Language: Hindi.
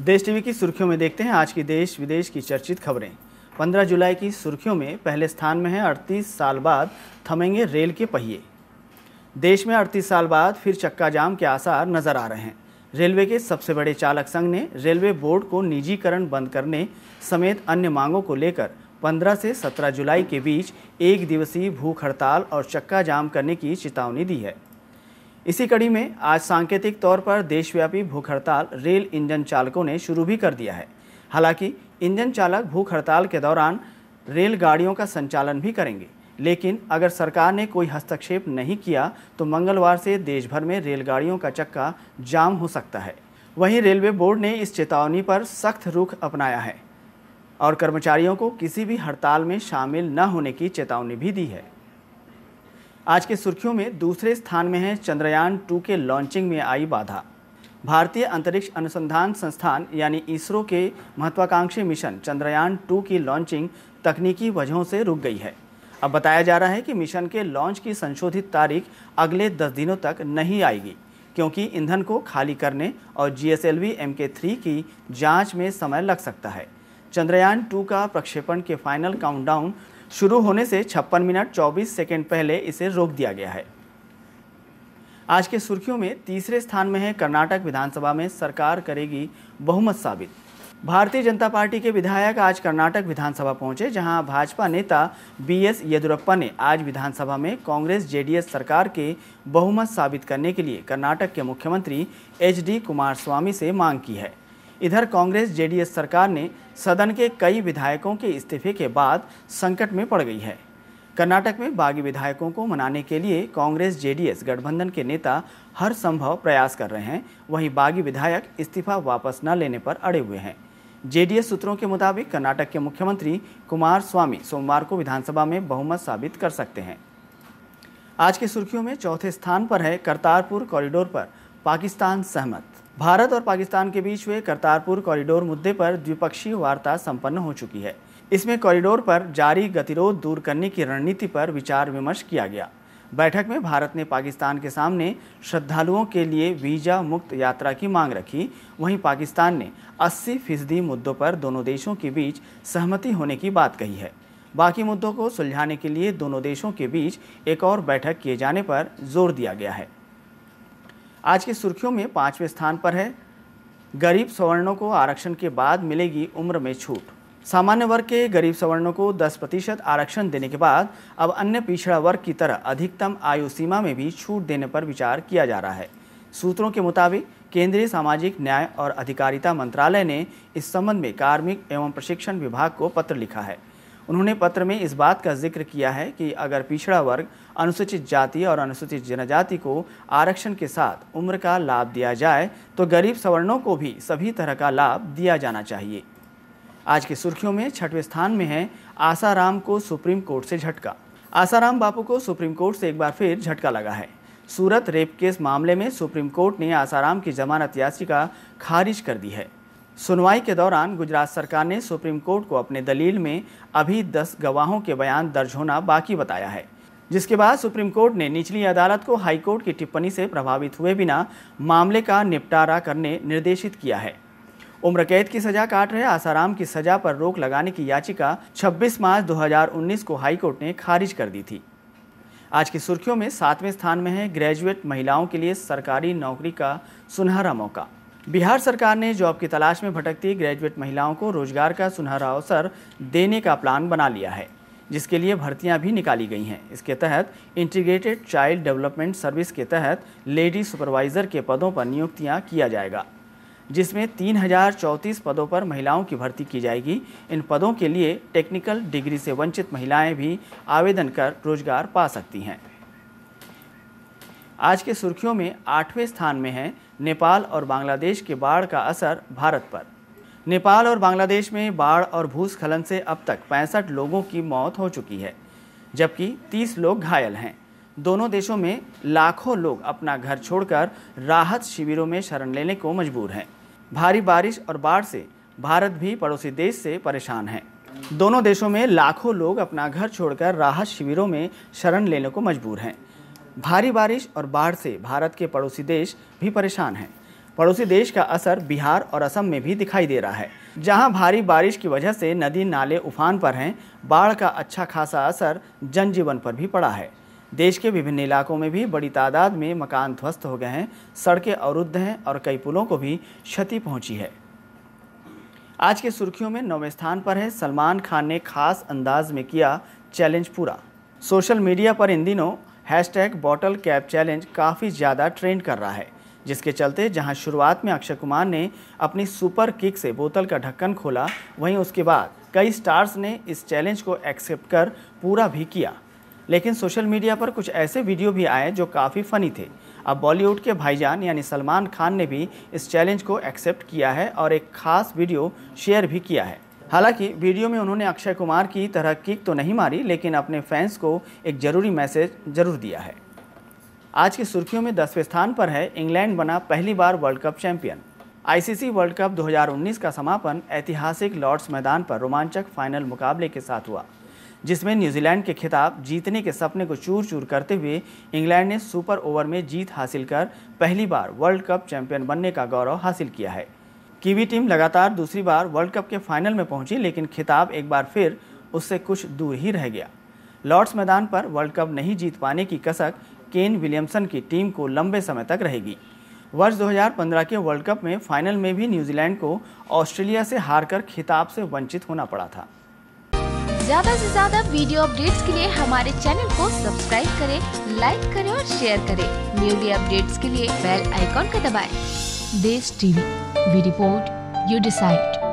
देश टीवी की सुर्खियों में देखते हैं आज की देश विदेश की चर्चित खबरें 15 जुलाई की सुर्खियों में पहले स्थान में है 38 साल बाद थमेंगे रेल के पहिए देश में 38 साल बाद फिर चक्का जाम के आसार नजर आ रहे हैं रेलवे के सबसे बड़े चालक संघ ने रेलवे बोर्ड को निजीकरण बंद करने समेत अन्य मांगों को लेकर 15 से 17 जुलाई के बीच एक दिवसीय भूख हड़ताल और चक्का जाम करने की चेतावनी दी है इसी कड़ी में आज सांकेतिक तौर पर देशव्यापी भूख हड़ताल रेल इंजन चालकों ने शुरू भी कर दिया है हालांकि इंजन चालक भूख हड़ताल के दौरान रेलगाड़ियों का संचालन भी करेंगे लेकिन अगर सरकार ने कोई हस्तक्षेप नहीं किया तो मंगलवार से देश भर में रेलगाड़ियों का चक्का जाम हो सकता है वहीं रेलवे बोर्ड ने इस चेतावनी पर सख्त रुख अपनाया है और कर्मचारियों को किसी भी हड़ताल में शामिल न होने की चेतावनी भी दी है आज की सुर्खियों में दूसरे स्थान में है चंद्रयान टू के लॉन्चिंग में आई बाधा भारतीय अंतरिक्ष अनुसंधान संस्थान यानी इसरो के महत्वाकांक्षी मिशन चंद्रयान टू की लॉन्चिंग तकनीकी वजहों से रुक गई है अब बताया जा रहा है कि मिशन के लॉन्च की संशोधित तारीख अगले दस दिनों तक नहीं आएगी क्योंकि ईंधन को खाली करने और G S L V M K three की जाँच में समय लग सकता है चंद्रयान टू का प्रक्षेपण के फाइनल काउंटडाउन शुरू होने से छप्पन मिनट चौबीस सेकेंड पहले इसे रोक दिया गया है आज के सुर्खियों में तीसरे स्थान में है कर्नाटक विधानसभा में सरकार करेगी बहुमत साबित भारतीय जनता पार्टी के विधायक आज कर्नाटक विधानसभा पहुंचे जहां भाजपा नेता बी एस येदुरप्पा ने आज विधानसभा में कांग्रेस जेडीएस सरकार के बहुमत साबित करने के लिए कर्नाटक के मुख्यमंत्री एच डी कुमार स्वामी से मांग की है इधर कांग्रेस जेडीएस सरकार ने सदन के कई विधायकों के इस्तीफे के बाद संकट में पड़ गई है कर्नाटक में बागी विधायकों को मनाने के लिए कांग्रेस जेडीएस गठबंधन के नेता हर संभव प्रयास कर रहे हैं वहीं बागी विधायक इस्तीफा वापस न लेने पर अड़े हुए हैं जेडीएस सूत्रों के मुताबिक कर्नाटक के मुख्यमंत्री कुमार स्वामी सोमवार को विधानसभा में बहुमत साबित कर सकते हैं आज की सुर्खियों में चौथे स्थान पर है करतारपुर कॉरिडोर पर पाकिस्तान सहमत भारत और पाकिस्तान के बीच हुए करतारपुर कॉरिडोर मुद्दे पर द्विपक्षीय वार्ता संपन्न हो चुकी है इसमें कॉरिडोर पर जारी गतिरोध दूर करने की रणनीति पर विचार विमर्श किया गया बैठक में भारत ने पाकिस्तान के सामने श्रद्धालुओं के लिए वीजा मुक्त यात्रा की मांग रखी वहीं पाकिस्तान ने 80 फीसदी मुद्दों पर दोनों देशों के बीच सहमति होने की बात कही है बाकी मुद्दों को सुलझाने के लिए दोनों देशों के बीच एक और बैठक किए जाने पर जोर दिया गया है आज की सुर्खियों में पाँचवें स्थान पर है गरीब सवर्णों को आरक्षण के बाद मिलेगी उम्र में छूट सामान्य वर्ग के गरीब सवर्णों को 10 प्रतिशत आरक्षण देने के बाद अब अन्य पिछड़ा वर्ग की तरह अधिकतम आयु सीमा में भी छूट देने पर विचार किया जा रहा है सूत्रों के मुताबिक केंद्रीय सामाजिक न्याय और अधिकारिता मंत्रालय ने इस संबंध में कार्मिक एवं प्रशिक्षण विभाग को पत्र लिखा है उन्होंने पत्र में इस बात का जिक्र किया है कि अगर पिछड़ा वर्ग अनुसूचित जाति और अनुसूचित जनजाति को आरक्षण के साथ उम्र का लाभ दिया जाए तो गरीब सवर्णों को भी सभी तरह का लाभ दिया जाना चाहिए आज की सुर्खियों में छठवें स्थान में है आसाराम को सुप्रीम कोर्ट से झटका आसाराम बापू को सुप्रीम कोर्ट से एक बार फिर झटका लगा है सूरत रेप केस मामले में सुप्रीम कोर्ट ने आसाराम की जमानत याचिका खारिज कर दी है सुनवाई के दौरान गुजरात सरकार ने सुप्रीम कोर्ट को अपने दलील में अभी 10 गवाहों के बयान दर्ज होना बाकी बताया है जिसके बाद सुप्रीम कोर्ट ने निचली अदालत को हाईकोर्ट की टिप्पणी से प्रभावित हुए बिना मामले का निपटारा करने निर्देशित किया है उम्र कैद की सजा काट रहे आसाराम की सजा पर रोक लगाने की याचिका 26 मार्च 2019 को हाईकोर्ट ने खारिज कर दी थी आज की सुर्खियों में सातवें स्थान में है ग्रेजुएट महिलाओं के लिए सरकारी नौकरी का सुनहरा मौका बिहार सरकार ने जॉब की तलाश में भटकती ग्रेजुएट महिलाओं को रोजगार का सुनहरा अवसर देने का प्लान बना लिया है जिसके लिए भर्तियां भी निकाली गई हैं इसके तहत इंटीग्रेटेड चाइल्ड डेवलपमेंट सर्विस के तहत लेडी सुपरवाइज़र के पदों पर नियुक्तियां किया जाएगा जिसमें तीन पदों पर महिलाओं की भर्ती की जाएगी इन पदों के लिए टेक्निकल डिग्री से वंचित महिलाएँ भी आवेदन कर रोजगार पा सकती हैं आज के सुर्खियों में आठवें स्थान में है नेपाल और बांग्लादेश के बाढ़ का असर भारत पर नेपाल और बांग्लादेश में बाढ़ और भूस्खलन से अब तक पैंसठ लोगों की मौत हो चुकी है जबकि 30 लोग घायल हैं दोनों देशों में लाखों लोग अपना घर छोड़कर राहत शिविरों में शरण लेने को मजबूर हैं भारी बारिश और बाढ़ से भारत भी पड़ोसी देश से परेशान है दोनों देशों में लाखों लोग अपना घर छोड़कर राहत शिविरों में शरण लेने को मजबूर हैं भारी बारिश और बाढ़ से भारत के पड़ोसी देश भी परेशान हैं पड़ोसी देश का असर बिहार और असम में भी दिखाई दे रहा है जहां भारी बारिश की वजह से नदी नाले उफान पर हैं बाढ़ का अच्छा खासा असर जनजीवन पर भी पड़ा है देश के विभिन्न इलाकों में भी बड़ी तादाद में मकान ध्वस्त हो गए हैं सड़कें अवरुद्ध हैं और कई पुलों को भी क्षति पहुंची है आज के सुर्खियों में नौवें स्थान पर है सलमान खान ने खास अंदाज में किया चैलेंज पूरा सोशल मीडिया पर इन दिनों हैशटैग बॉटल कैप चैलेंज काफ़ी ज़्यादा ट्रेंड कर रहा है जिसके चलते जहां शुरुआत में अक्षय कुमार ने अपनी सुपर किक से बोतल का ढक्कन खोला वहीं उसके बाद कई स्टार्स ने इस चैलेंज को एक्सेप्ट कर पूरा भी किया लेकिन सोशल मीडिया पर कुछ ऐसे वीडियो भी आए जो काफ़ी फ़नी थे अब बॉलीवुड के भाईजान यानी सलमान खान ने भी इस चैलेंज को एक्सेप्ट किया है और एक खास वीडियो शेयर भी किया है हालांकि वीडियो में उन्होंने अक्षय कुमार की तरह किक तो नहीं मारी लेकिन अपने फैंस को एक ज़रूरी मैसेज जरूर दिया है आज की सुर्खियों में दसवें स्थान पर है इंग्लैंड बना पहली बार world cup champion ICC world cup 2019 का समापन ऐतिहासिक लॉर्ड्स मैदान पर रोमांचक फाइनल मुकाबले के साथ हुआ जिसमें न्यूजीलैंड के खिताब जीतने के सपने को चूर चूर करते हुए इंग्लैंड ने सुपर ओवर में जीत हासिल कर पहली बार वर्ल्ड कप चैंपियन बनने का गौरव हासिल किया है कीवी टीम लगातार दूसरी बार वर्ल्ड कप के फाइनल में पहुंची लेकिन खिताब एक बार फिर उससे कुछ दूर ही रह गया लॉर्ड्स मैदान पर वर्ल्ड कप नहीं जीत पाने की कसक केन विलियमसन की टीम को लंबे समय तक रहेगी वर्ष 2015 के वर्ल्ड कप में फाइनल में भी न्यूजीलैंड को ऑस्ट्रेलिया से हारकर खिताब से वंचित होना पड़ा था ज्यादा से ज्यादा वीडियो अपडेट्स के लिए हमारे चैनल को सब्सक्राइब करें, लाइक करें और शेयर करें। न्यूली अपडेट्स के लिए बेल आइकॉन का दबाएं। Desh TV We report, you decide.